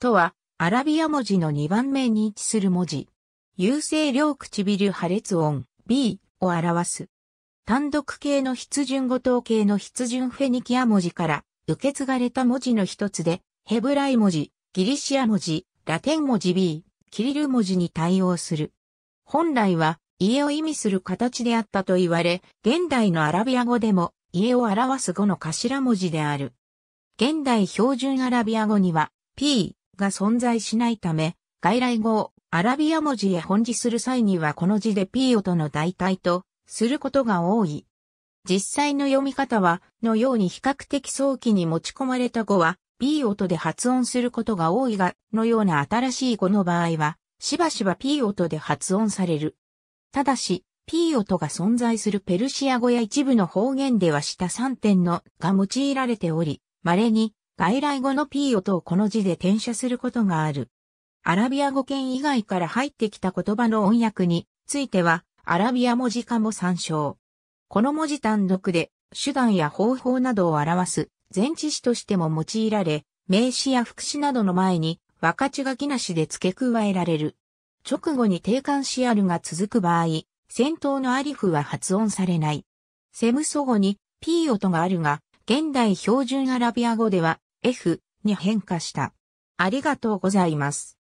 とは、アラビア文字の2番目に位置する文字。優勢両唇破裂音 B を表す。単独形の筆順語等形の筆順フェニキア文字から受け継がれた文字の一つで、ヘブライ文字、ギリシア文字、ラテン文字 B、キリル文字に対応する。本来は家を意味する形であったと言われ、現代のアラビア語でも家を表す語の頭文字である。現代標準アラビア語には P、が存在しないため、外来語をアラビア文字へ本字する際にはこの字で P 音の代替とすることが多い。実際の読み方は、のように比較的早期に持ち込まれた語は、P 音で発音することが多いが、のような新しい語の場合は、しばしば P 音で発音される。ただし、P 音が存在するペルシア語や一部の方言では下3点のが用いられており、稀に外来語の p 音をこの字で転写することがある。アラビア語圏以外から入ってきた言葉の音訳については、アラビア文字化も参照。この文字単独で、手段や方法などを表す前置詞としても用いられ、名詞や副詞などの前に分かち書きなしで付け加えられる。直後に定冠詞あるが続く場合、先頭のアリフは発音されない。セムソ語に p 音があるが、現代標準アラビア語では F に変化した。ありがとうございます。